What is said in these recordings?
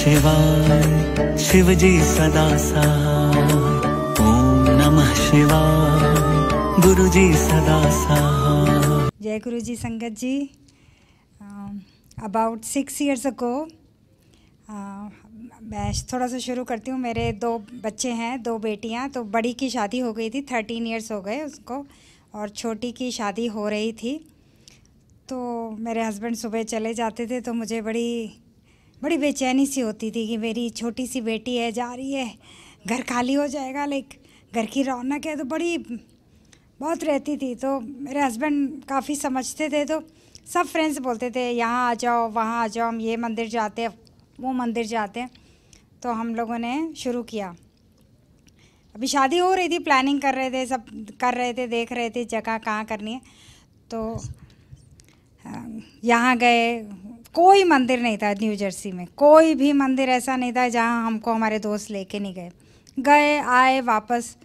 शिवाय शिवजी सदा सहाय ओम नमः शिवाय गुरुजी सदा सहाय जय गुरु जी संगत जी अबाउट सिक्स इयर्स अगो मैं थोड़ा सा शुरू करती हूँ मेरे दो बच्चे हैं दो बेटियाँ तो बड़ी की शादी हो गई थी थर्टीन इयर्स हो गए उसको और छोटी की शादी हो रही थी तो मेरे हस्बैंड सुबह चले जाते थे तो मुझे बड़ी बड़ी बेचैनी सी होती थी कि मेरी छोटी सी बेटी है जा रही है घर खाली हो जाएगा लाइक घर की रौनक है तो बड़ी बहुत रहती थी तो मेरे हस्बैंड काफ़ी समझते थे तो सब फ्रेंड्स बोलते थे यहाँ आ जाओ वहाँ आ जाओ हम ये मंदिर जाते हैं वो मंदिर जाते हैं तो हम लोगों ने शुरू किया अभी शादी हो रही थी प्लानिंग कर रहे थे सब कर रहे थे देख रहे थे जगह कहाँ करनी है तो हाँ, यहाँ गए कोई मंदिर नहीं था न्यू जर्सी में कोई भी मंदिर ऐसा नहीं था जहाँ हमको हमारे दोस्त लेके नहीं गए गए आए वापस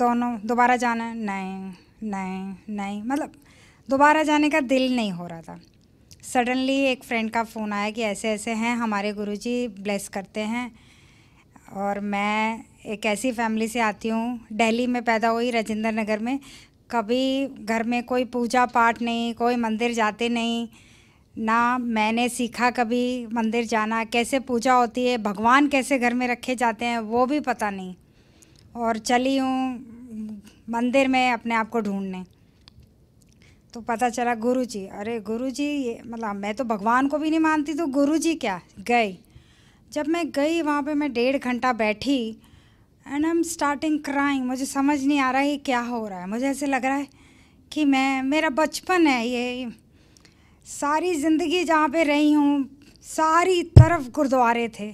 दोनों दोबारा जाना नहीं नहीं नहीं मतलब दोबारा जाने का दिल नहीं हो रहा था सडनली एक फ्रेंड का फ़ोन आया कि ऐसे ऐसे हैं हमारे गुरुजी ब्लेस करते हैं और मैं एक ऐसी फैमिली से आती हूँ दिल्ली में पैदा हुई राजेंद्र नगर में कभी घर में कोई पूजा पाठ नहीं कोई मंदिर जाते नहीं ना मैंने सीखा कभी मंदिर जाना कैसे पूजा होती है भगवान कैसे घर में रखे जाते हैं वो भी पता नहीं और चली हूँ मंदिर में अपने आप को ढूंढने तो पता चला गुरु जी अरे गुरु जी ये मतलब मैं तो भगवान को भी नहीं मानती तो गुरु जी क्या गई जब मैं गई वहाँ पे मैं डेढ़ घंटा बैठी and I am starting crying मुझे समझ नहीं आ रहा है क्या हो रहा है मुझे ऐसे लग रहा है कि मैं मेरा बचपन है ये सारी ज़िंदगी जहाँ पे रही हूँ सारी तरफ गुरुद्वारे थे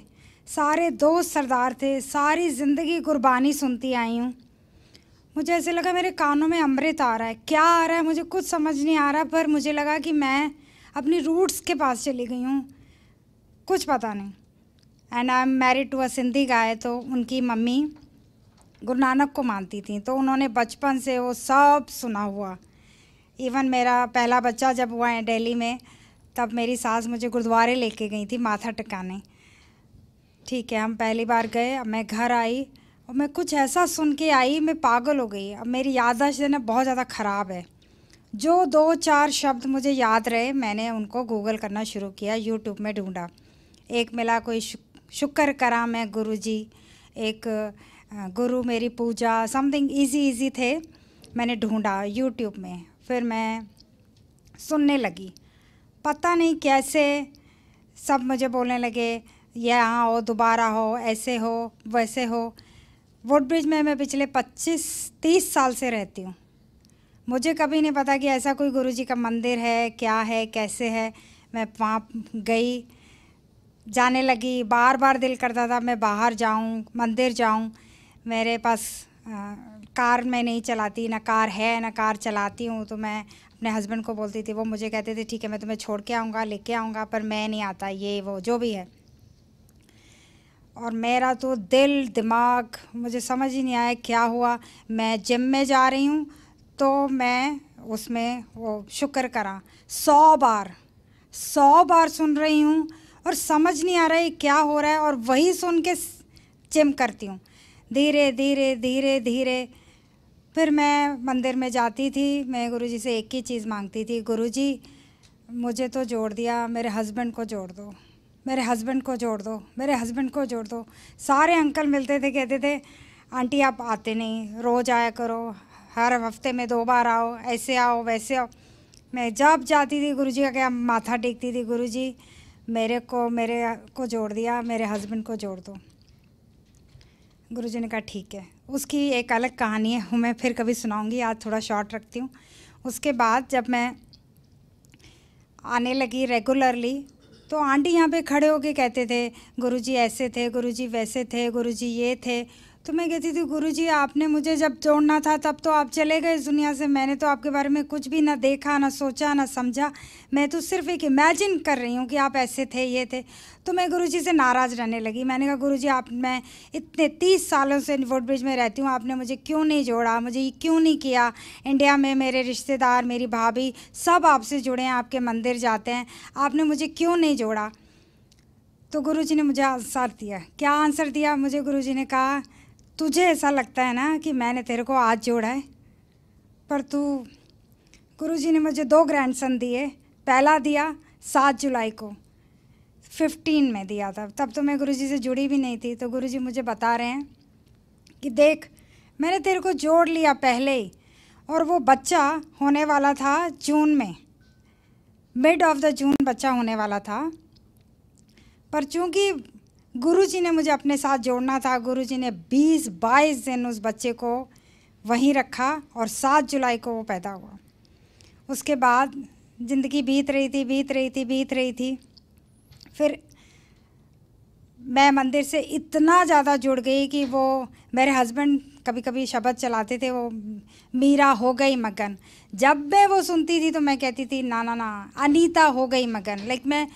सारे दोस्त सरदार थे सारी ज़िंदगी गुरबानी सुनती आई हूँ मुझे ऐसे लगा मेरे कानों में अमृत आ रहा है क्या आ रहा है मुझे कुछ समझ नहीं आ रहा पर मुझे लगा कि मैं अपनी रूट्स के पास चली गई हूँ कुछ पता नहीं and I am married to a Sindhi guy तो उनकी मम्मी गुरु नानक को मानती थी तो उन्होंने बचपन से वो सब सुना हुआ इवन मेरा पहला बच्चा जब हुआ है दिल्ली में तब मेरी सास मुझे गुरुद्वारे लेके गई थी माथा टिकाने ठीक है हम पहली बार गए अब मैं घर आई और मैं कुछ ऐसा सुन के आई मैं पागल हो गई अब मेरी याददाश्त ना बहुत ज़्यादा ख़राब है जो दो चार शब्द मुझे याद रहे मैंने उनको गूगल करना शुरू किया यूट्यूब में ढूंढा एक मिला कोई शुक्र करा मैं गुरु जी एक गुरु मेरी पूजा समथिंग इजी इजी थे मैंने ढूंढा यूट्यूब में फिर मैं सुनने लगी पता नहीं कैसे सब मुझे बोलने लगे यहाँ हो दोबारा हो ऐसे हो वैसे हो वुडब्रिज में मैं पिछले 25 30 साल से रहती हूँ मुझे कभी नहीं पता कि ऐसा कोई गुरुजी का मंदिर है क्या है कैसे है मैं वहाँ गई जाने लगी बार बार दिल करता था मैं बाहर जाऊँ मंदिर जाऊँ मेरे पास आ, कार मैं नहीं चलाती ना कार है ना कार चलाती हूँ तो मैं अपने हस्बैंड को बोलती थी वो मुझे कहते थे ठीक है मैं तुम्हें छोड़ के आऊँगा लेके आऊँगा पर मैं नहीं आता ये वो जो भी है और मेरा तो दिल दिमाग मुझे समझ ही नहीं आया क्या हुआ मैं जिम में जा रही हूँ तो मैं उसमें वो शुक्र करा सौ बार सौ बार सुन रही हूँ और समझ नहीं आ रहा है क्या हो रहा है और वही सुन के जिम करती हूँ धीरे धीरे धीरे धीरे फिर मैं मंदिर में जाती थी मैं गुरुजी से एक ही चीज़ मांगती थी गुरुजी मुझे तो जोड़ दिया मेरे हस्बैंड को जोड़ दो मेरे हस्बैंड को जोड़ दो मेरे हस्बैंड को जोड़ दो सारे अंकल मिलते थे कहते थे आंटी आप आते नहीं रोज़ आया करो हर हफ्ते में दो बार आओ ऐसे आओ वैसे आओ मैं जब जाती थी गुरु जी का क्या माथा टेकती थी गुरु जी मेरे को मेरे को जोड़ दिया मेरे हस्बैंड को जोड़ दो गुरु जी ने कहा ठीक है उसकी एक अलग कहानी है वो मैं फिर कभी सुनाऊंगी आज थोड़ा शॉर्ट रखती हूँ उसके बाद जब मैं आने लगी रेगुलरली तो आंटी यहाँ पे खड़े होके कहते थे गुरुजी ऐसे थे गुरुजी वैसे थे गुरुजी ये थे तो मैं कहती थी गुरु जी आपने मुझे जब जोड़ना था तब तो आप चले गए इस दुनिया से मैंने तो आपके बारे में कुछ भी ना देखा ना सोचा ना समझा मैं तो सिर्फ एक इमेजिन कर रही हूँ कि आप ऐसे थे ये थे तो मैं गुरु जी से नाराज़ रहने लगी मैंने कहा गुरु जी आप मैं इतने तीस सालों से वोट ब्रिज में रहती हूँ आपने मुझे क्यों नहीं जोड़ा मुझे ये क्यों नहीं किया इंडिया में मेरे रिश्तेदार मेरी भाभी सब आपसे जुड़े हैं आपके मंदिर जाते हैं आपने मुझे क्यों नहीं जोड़ा तो गुरुजी ने मुझे आंसर दिया क्या आंसर दिया मुझे गुरुजी ने कहा तुझे ऐसा लगता है ना कि मैंने तेरे को आज जोड़ा है पर तू गुरुजी ने मुझे दो ग्रैंडसन दिए पहला दिया सात जुलाई को फिफ्टीन में दिया था तब तो मैं गुरुजी से जुड़ी भी नहीं थी तो गुरुजी मुझे बता रहे हैं कि देख मैंने तेरे को जोड़ लिया पहले ही और वो बच्चा होने वाला था जून में मिड ऑफ द जून बच्चा होने वाला था पर चूँकि गुरुजी ने मुझे अपने साथ जोड़ना था गुरुजी ने 20 बाईस दिन उस बच्चे को वहीं रखा और 7 जुलाई को वो पैदा हुआ उसके बाद ज़िंदगी बीत रही थी बीत रही थी बीत रही थी फिर मैं मंदिर से इतना ज़्यादा जुड़ गई कि वो मेरे हस्बैंड कभी कभी शब्द चलाते थे वो मीरा हो गई मगन जब मैं वो सुनती थी तो मैं कहती थी ना ना ना अनीता हो गई मगन लाइक मैं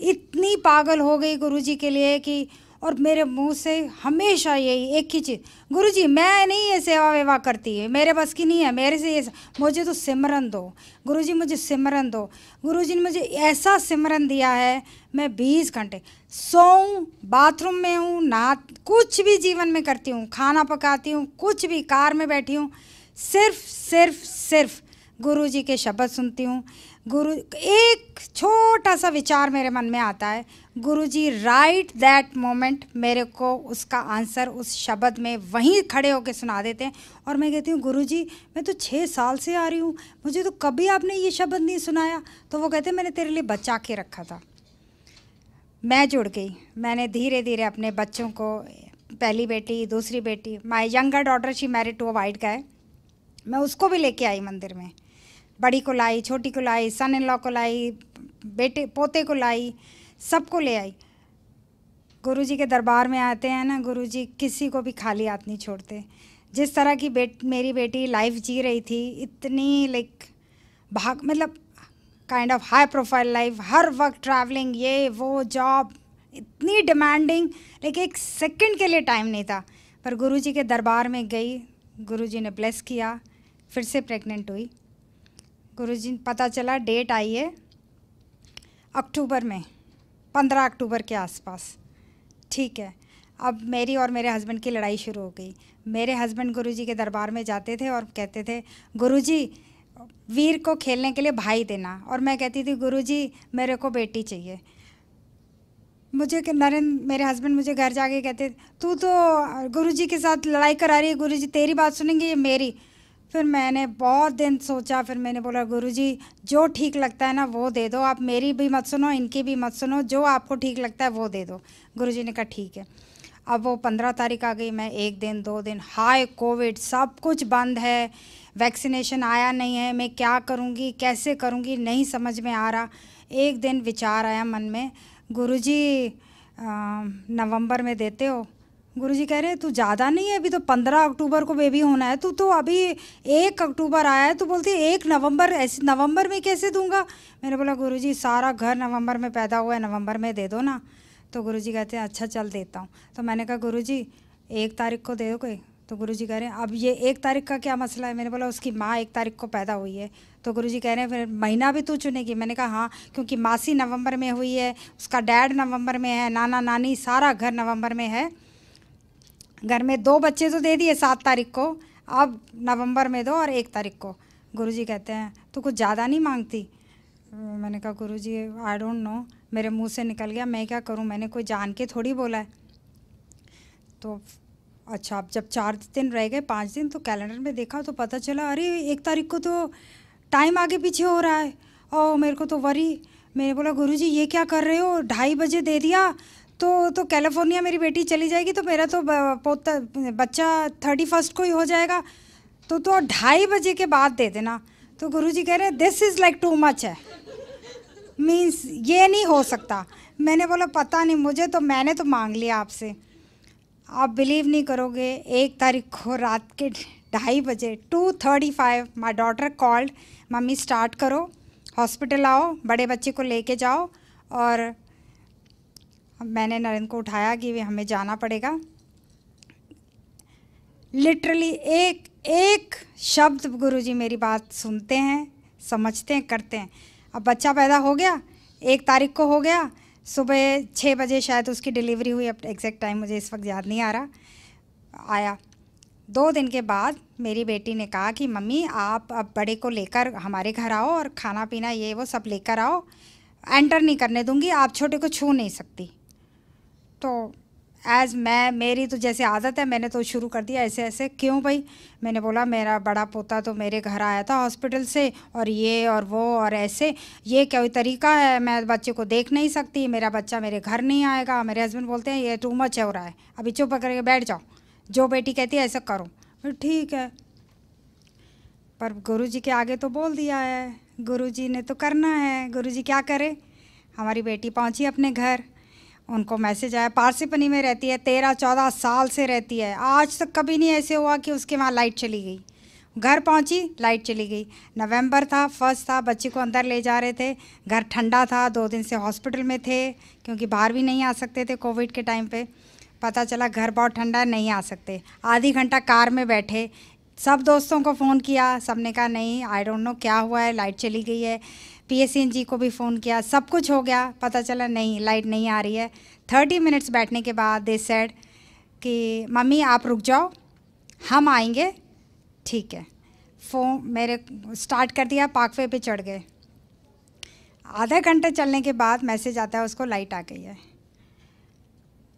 इतनी पागल हो गई गुरु जी के लिए कि और मेरे मुंह से हमेशा यही एक ही चीज़ गुरु जी मैं नहीं ये सेवा वेवा करती है मेरे बस की नहीं है मेरे से ये मुझे तो सिमरन दो गुरु जी मुझे सिमरन दो गुरु जी ने मुझे ऐसा सिमरन दिया है मैं बीस घंटे सोऊं बाथरूम में हूँ ना कुछ भी जीवन में करती हूँ खाना पकाती हूँ कुछ भी कार में बैठी हूँ सिर्फ सिर्फ सिर्फ गुरु जी के शब्द सुनती हूँ गुरु एक छोटा सा विचार मेरे मन में आता है गुरु जी राइट दैट मोमेंट मेरे को उसका आंसर उस शब्द में वहीं खड़े होकर सुना देते हैं और मैं कहती हूँ गुरु जी मैं तो छः साल से आ रही हूँ मुझे तो कभी आपने ये शब्द नहीं सुनाया तो वो कहते मैंने तेरे लिए बचा के रखा था मैं जुड़ गई मैंने धीरे धीरे अपने बच्चों को पहली बेटी दूसरी बेटी my younger daughter she married to a white guy मैं उसको भी लेके आई मंदिर में बड़ी को लाई छोटी को लाई सन इन लॉ को लाई बेटे पोते को लाई सबको ले आई गुरु जी के दरबार में आते हैं ना गुरु जी किसी को भी खाली हाथ नहीं छोड़ते जिस तरह की बेट मेरी बेटी लाइफ जी रही थी इतनी लाइक भाग मतलब kind of high profile life हर वक्त ट्रैवलिंग ये वो जॉब इतनी डिमांडिंग लाइक एक सेकंड के लिए टाइम नहीं था पर गुरुजी के दरबार में गई गुरुजी ने ब्लेस किया फिर से प्रेग्नेंट हुई गुरु जी पता चला डेट आई है अक्टूबर में पंद्रह अक्टूबर के आसपास ठीक है अब मेरी और मेरे हस्बैंड की लड़ाई शुरू हो गई मेरे हस्बैंड गुरुजी के दरबार में जाते थे और कहते थे गुरुजी वीर को खेलने के लिए भाई देना और मैं कहती थी गुरुजी मेरे को बेटी चाहिए मुझे नरेंद्र मेरे हस्बैंड मुझे घर जाके कहते तू तो गुरुजी के साथ लड़ाई करा रही है गुरुजी तेरी बात सुनेंगे ये मेरी फिर मैंने बहुत दिन सोचा फिर मैंने बोला गुरुजी जो ठीक लगता है ना वो दे दो आप मेरी भी मत सुनो इनकी भी मत सुनो जो आपको ठीक लगता है वो दे दो गुरुजी ने कहा ठीक है अब वो पंद्रह तारीख आ गई मैं एक दिन दो दिन हाय कोविड सब कुछ बंद है वैक्सीनेशन आया नहीं है मैं क्या करूँगी कैसे करूँगी नहीं समझ में आ रहा एक दिन विचार आया मन में गुरु जी नवम्बर में देते हो गुरुजी कह रहे हैं तू ज़्यादा नहीं है अभी तो पंद्रह अक्टूबर को बेबी होना है तू तो अभी एक अक्टूबर आया है तो बोलती एक नवंबर ऐसे नवंबर में कैसे दूंगा मैंने बोला गुरुजी सारा घर नवंबर में पैदा हुआ है नवंबर में दे दो ना तो गुरुजी कहते हैं अच्छा चल देता हूँ तो मैंने कहा जी एक तारीख को दे कोई तो जी कह रहे हैं अब ये एक तारीख का क्या मसला है मैंने बोला उसकी माँ एक तारीख को पैदा हुई है तो जी कह रहे हैं फिर महीना भी तू चुनेगी मैंने कहा हाँ क्योंकि मासी नवंबर में हुई है उसका डैड नवंबर में है नाना नानी सारा घर नवंबर में है घर में दो बच्चे तो दे दिए सात तारीख को अब नवंबर में दो और एक तारीख को गुरुजी कहते हैं तो कुछ ज़्यादा नहीं मांगती मैंने कहा गुरु जी आई डोंट नो मेरे मुंह से निकल गया मैं क्या करूं मैंने कोई जान के थोड़ी बोला है तो अच्छा अब जब चार दिन रह गए पाँच दिन तो कैलेंडर में देखा तो पता चला अरे एक तारीख को तो टाइम आगे पीछे हो रहा है और मेरे को तो वरी मैंने बोला गुरु जी ये क्या कर रहे हो ढाई बजे दे दिया तो तो कैलिफोर्निया मेरी बेटी चली जाएगी तो मेरा तो पोता बच्चा थर्टी फर्स्ट को ही हो जाएगा तो तो ढाई बजे के बाद दे देना तो गुरुजी कह रहे this is like too much है मीन्स ये नहीं हो सकता मैंने बोला पता नहीं मुझे तो मैंने तो मांग लिया आपसे आप बिलीव नहीं करोगे एक तारीख को रात के ढाई बजे two thirty five my daughter called mummy start करो हॉस्पिटल आओ बड़े बच्चे को लेके जाओ और मैंने नरेंद्र को उठाया कि हमें जाना पड़ेगा लिटरली एक एक शब्द गुरुजी मेरी बात सुनते हैं समझते हैं करते हैं अब बच्चा पैदा हो गया एक तारीख को हो गया सुबह छः बजे शायद उसकी डिलीवरी हुई अब एग्जैक्ट टाइम मुझे इस वक्त याद नहीं आ रहा आया दो दिन के बाद मेरी बेटी ने कहा कि मम्मी आप अब बड़े को लेकर हमारे घर आओ और खाना पीना ये वो सब लेकर आओ एंटर नहीं करने दूंगी आप छोटे को छू नहीं सकती तो एज़ मैं मेरी तो जैसे आदत है मैंने तो शुरू कर दिया ऐसे ऐसे क्यों भाई मैंने बोला मेरा बड़ा पोता तो मेरे घर आया था हॉस्पिटल से और ये और वो और ऐसे ये कोई तरीका है मैं बच्चे को देख नहीं सकती मेरा बच्चा मेरे घर नहीं आएगा मेरे हस्बैंड बोलते हैं ये टू मच हो रहा है अभी चुप करके बैठ जाओ जो बेटी कहती है ऐसा करो ठीक है पर गुरु जी के आगे तो बोल दिया है गुरु जी ने तो करना है गुरु जी क्या करे हमारी बेटी पहुँची अपने घर उनको मैसेज आया पारसीपनी में रहती है तेरह चौदह साल से रहती है आज तक कभी नहीं ऐसे हुआ कि उसके वहाँ लाइट चली गई घर पहुंची लाइट चली गई नवंबर था फर्स्ट था बच्ची को अंदर ले जा रहे थे घर ठंडा था दो दिन से हॉस्पिटल में थे क्योंकि बाहर भी नहीं आ सकते थे कोविड के टाइम पे पता चला घर बहुत ठंडा नहीं आ सकते आधी घंटा कार में बैठे सब दोस्तों को फ़ोन किया सबने कहा नहीं आई डोंट नो क्या हुआ है लाइट चली गई है पी को भी फ़ोन किया सब कुछ हो गया पता चला नहीं लाइट नहीं आ रही है थर्टी मिनट्स बैठने के बाद दे सेड कि मम्मी आप रुक जाओ हम आएंगे ठीक है फ़ोन मेरे स्टार्ट कर दिया पाकवे पे चढ़ गए आधा घंटे चलने के बाद मैसेज आता है उसको लाइट आ गई है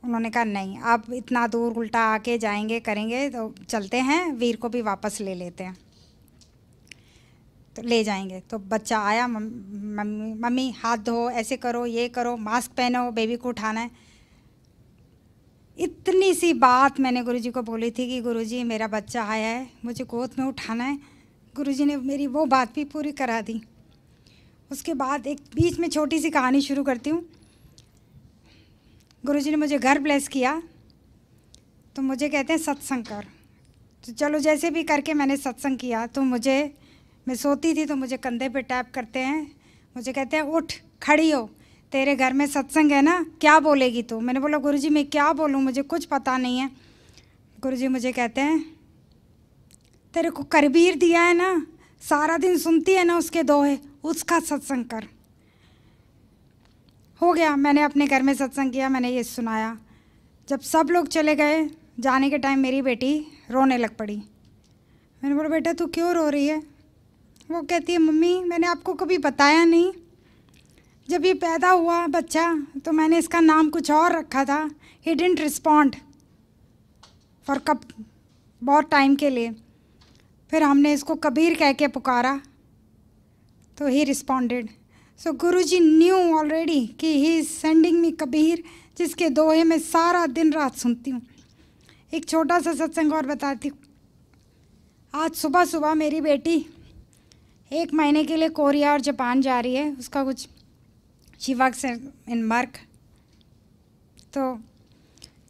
उन्होंने कहा नहीं आप इतना दूर उल्टा आके जाएंगे करेंगे तो चलते हैं वीर को भी वापस ले लेते हैं तो ले जाएंगे तो बच्चा आया मम्मी मम्मी हाथ धो ऐसे करो ये करो मास्क पहनो बेबी को उठाना है इतनी सी बात मैंने गुरुजी को बोली थी कि गुरुजी मेरा बच्चा आया है मुझे गोद में उठाना है गुरुजी ने मेरी वो बात भी पूरी करा दी उसके बाद एक बीच में छोटी सी कहानी शुरू करती हूँ गुरुजी ने मुझे घर ब्लेस किया तो मुझे कहते हैं सत्संग कर तो चलो जैसे भी करके मैंने सत्संग किया तो मुझे मैं सोती थी तो मुझे कंधे पे टैप करते हैं मुझे कहते हैं उठ खड़ी हो तेरे घर में सत्संग है ना क्या बोलेगी तू मैंने बोला गुरुजी मैं क्या बोलूँ मुझे कुछ पता नहीं है गुरुजी मुझे कहते हैं तेरे को करबीर दिया है ना सारा दिन सुनती है ना उसके दोहे उसका सत्संग कर हो गया मैंने अपने घर में सत्संग किया मैंने ये सुनाया जब सब लोग चले गए जाने के टाइम मेरी बेटी रोने लग पड़ी मैंने बोला बेटा तू क्यों रो रही है वो कहती है मम्मी मैंने आपको कभी बताया नहीं जब ये पैदा हुआ बच्चा तो मैंने इसका नाम कुछ और रखा था ही डेंट रिस्पॉन्ड फॉर कब बहुत टाइम के लिए फिर हमने इसको कबीर कह के पुकारा तो ही रिस्पॉन्डेड सो गुरु जी न्यू ऑलरेडी कि he is sending me Kabir जिसके दोहे मैं सारा दिन रात सुनती हूँ एक छोटा सा सत्संग और बताती हूँ आज सुबह सुबह मेरी बेटी एक महीने के लिए कोरिया और जापान जा रही है उसका कुछ शी से इन मर्क तो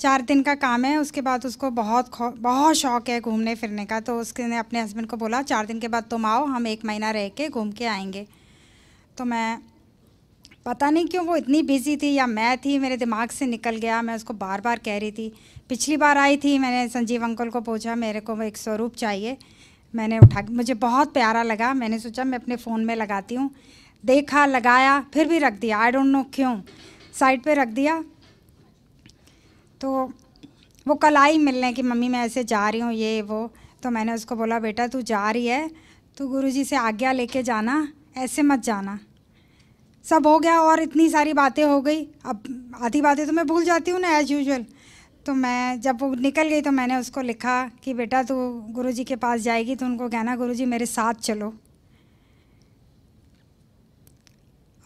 चार दिन का काम है उसके बाद उसको बहुत बहुत शौक है घूमने फिरने का तो उसने अपने हस्बैंड को बोला चार दिन के बाद तुम आओ हम एक महीना रह के घूम के आएंगे तो मैं पता नहीं क्यों वो इतनी बिज़ी थी या मैं थी मेरे दिमाग से निकल गया मैं उसको बार बार कह रही थी पिछली बार आई थी मैंने संजीव अंकल को पूछा मेरे को एक स्वरूप चाहिए मैंने उठा मुझे बहुत प्यारा लगा मैंने सोचा मैं अपने फ़ोन में लगाती हूँ देखा लगाया फिर भी रख दिया आई डोंट नो क्यों साइड पे रख दिया तो वो कल आई मिलने की मम्मी मैं ऐसे जा रही हूँ ये वो तो मैंने उसको बोला बेटा तू जा रही है तो गुरु से आज्ञा लेके जाना ऐसे मत जाना सब हो गया और इतनी सारी बातें हो गई अब आधी बातें तो मैं भूल जाती हूँ ना एज़ यूजल तो मैं जब वो निकल गई तो मैंने उसको लिखा कि बेटा तू गुरुजी के पास जाएगी तो उनको कहना गुरुजी मेरे साथ चलो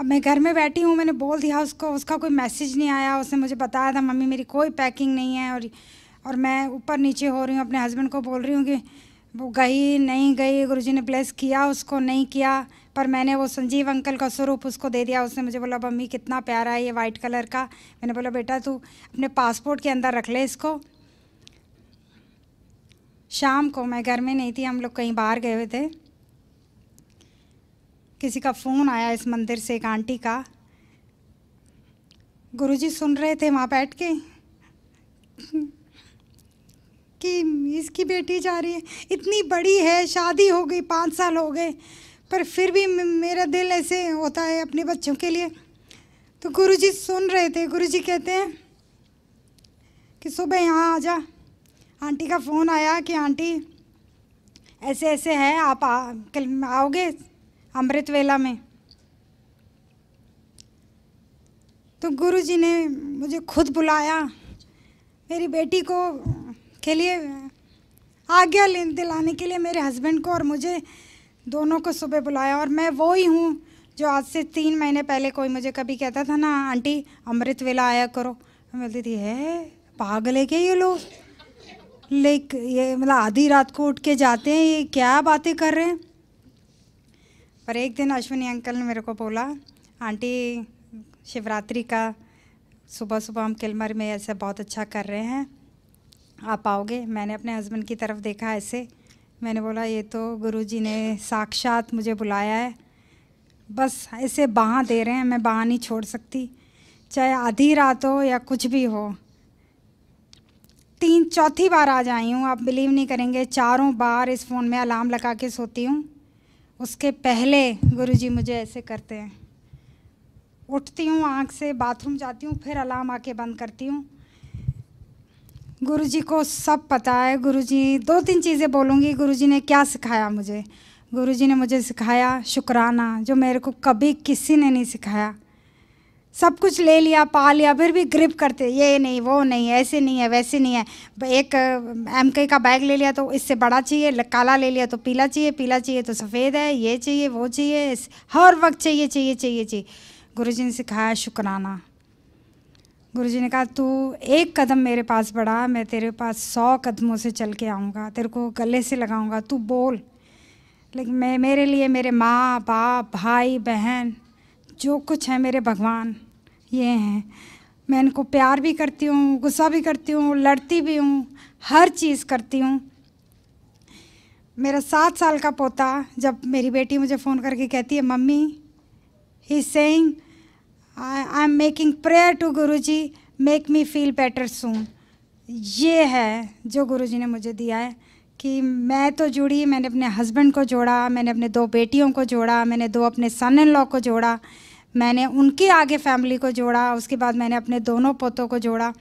अब मैं घर में बैठी हूँ मैंने बोल दिया उसको उसका कोई मैसेज नहीं आया उसने मुझे बताया था मम्मी मेरी कोई पैकिंग नहीं है और और मैं ऊपर नीचे हो रही हूँ अपने हस्बैंड को बोल रही हूँ कि वो गई नहीं गई गुरुजी ने ब्लेस किया उसको नहीं किया पर मैंने वो संजीव अंकल का स्वरूप उसको दे दिया उसने मुझे बोला मम्मी कितना प्यारा है ये वाइट कलर का मैंने बोला बेटा तू अपने पासपोर्ट के अंदर रख ले इसको शाम को मैं घर में नहीं थी हम लोग कहीं बाहर गए हुए थे किसी का फ़ोन आया इस मंदिर से एक आंटी का गुरुजी सुन रहे थे वहाँ बैठ के कि इसकी बेटी जा रही है इतनी बड़ी है शादी हो गई पाँच साल हो गए पर फिर भी मेरा दिल ऐसे होता है अपने बच्चों के लिए तो गुरुजी सुन रहे थे गुरुजी कहते हैं कि सुबह यहाँ आ जा आंटी का फ़ोन आया कि आंटी ऐसे ऐसे है आप आ, कल आओगे अमृत वेला में तो गुरुजी ने मुझे खुद बुलाया मेरी बेटी को के लिए आज्ञा दिलाने के लिए मेरे हस्बैंड को और मुझे दोनों को सुबह बुलाया और मैं वो ही हूँ जो आज से तीन महीने पहले कोई मुझे कभी कहता था ना आंटी अमृत वेला आया करो मैं बोलती थी है पागल है क्या ये लोग लाइक ये मतलब आधी रात को उठ के जाते हैं ये क्या बातें कर रहे हैं पर एक दिन अश्विनी अंकल ने मेरे को बोला आंटी शिवरात्रि का सुबह सुबह हम किलमर में ऐसे बहुत अच्छा कर रहे हैं आप आओगे मैंने अपने हस्बैंड की तरफ देखा ऐसे मैंने बोला ये तो गुरुजी ने साक्षात मुझे बुलाया है बस ऐसे बहाँ दे रहे हैं मैं बाह नहीं छोड़ सकती चाहे आधी रात हो या कुछ भी हो तीन चौथी बार आ जाई हूँ आप बिलीव नहीं करेंगे चारों बार इस फ़ोन में अलार्म लगा के सोती हूँ उसके पहले गुरुजी मुझे ऐसे करते हैं उठती हूँ आँख से बाथरूम जाती हूँ फिर अलार्म आके बंद करती हूँ गुरुजी को सब पता है गुरुजी दो तीन चीज़ें बोलूँगी गुरुजी ने क्या सिखाया मुझे गुरुजी ने मुझे सिखाया शुक्राना जो मेरे को कभी किसी ने नहीं सिखाया सब कुछ ले लिया पा लिया फिर भी ग्रिप करते ये नहीं वो नहीं ऐसे नहीं है वैसे नहीं है एक एम के का बैग ले लिया तो इससे बड़ा चाहिए काला ले लिया तो पीला चाहिए पीला चाहिए तो सफ़ेद है ये चाहिए वो चाहिए हर वक्त चाहिए चाहिए चाहिए चाहिए गुरु ने सिखाया शुक्राना गुरुजी ने कहा तू एक कदम मेरे पास बढ़ा मैं तेरे पास सौ कदमों से चल के आऊँगा तेरे को गले से लगाऊँगा तू बोल लेकिन मैं मेरे लिए मेरे माँ बाप भाई बहन जो कुछ है मेरे भगवान ये हैं मैं इनको प्यार भी करती हूँ गुस्सा भी करती हूँ लड़ती भी हूँ हर चीज़ करती हूँ मेरा सात साल का पोता जब मेरी बेटी मुझे फ़ोन करके कहती है mummy he saying I am making prayer to Guru ji make me feel better soon ये है जो गुरु जी ने मुझे दिया है कि मैं तो जुड़ी मैंने अपने हस्बैंड को जोड़ा मैंने अपने दो बेटियों को जोड़ा मैंने दो अपने सन इन लॉ को जोड़ा मैंने उनकी आगे फैमिली को जोड़ा उसके बाद मैंने अपने दोनों पोतों को जोड़ा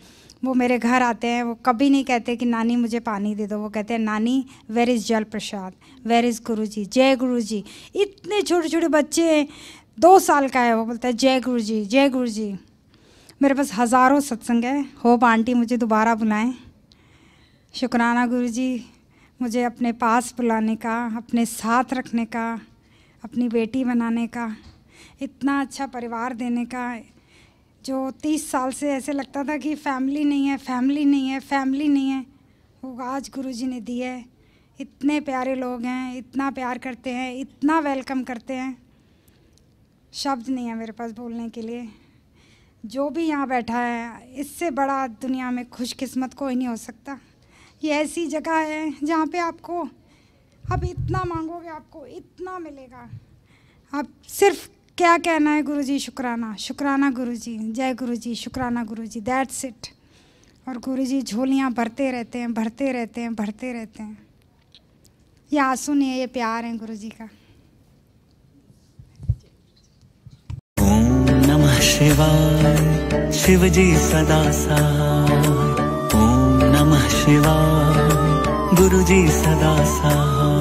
वो मेरे घर आते हैं वो कभी नहीं कहते कि नानी मुझे पानी दे दो वो कहते हैं नानी वेर इज़ जल प्रसाद वेर इज़ गुरु जी जय गुरु जी इतने छोटे छोटे बच्चे हैं दो साल का है वो बोलता है जय गुरु जी जय गुरु जी मेरे पास हज़ारों सत्संग है होप आंटी मुझे दोबारा बुलाएं शुक्राना गुरु जी मुझे अपने पास बुलाने का अपने साथ रखने का अपनी बेटी बनाने का इतना अच्छा परिवार देने का जो तीस साल से ऐसे लगता था कि फैमिली नहीं है फैमिली नहीं है फैमिली नहीं है वो आज गुरु जी ने दी है इतने प्यारे लोग हैं इतना प्यार करते हैं इतना वेलकम करते हैं शब्द नहीं है मेरे पास बोलने के लिए जो भी यहाँ बैठा है इससे बड़ा दुनिया में खुशकिस्मत कोई नहीं हो सकता ये ऐसी जगह है जहाँ पे आपको आप इतना मांगोगे आपको इतना मिलेगा आप सिर्फ क्या कहना है गुरु जी शुकराना शुक्राना गुरु जी जय गुरु जी शुकराना गुरु जी दैट्स इट और गुरु जी झोलियाँ भरते रहते हैं भरते रहते हैं भरते रहते हैं ये आंसू नहीं है ये प्यार है गुरु जी का शिवा शिवजी सदा सहाय ओ नमः शिवा गुरुजी सदा सहाय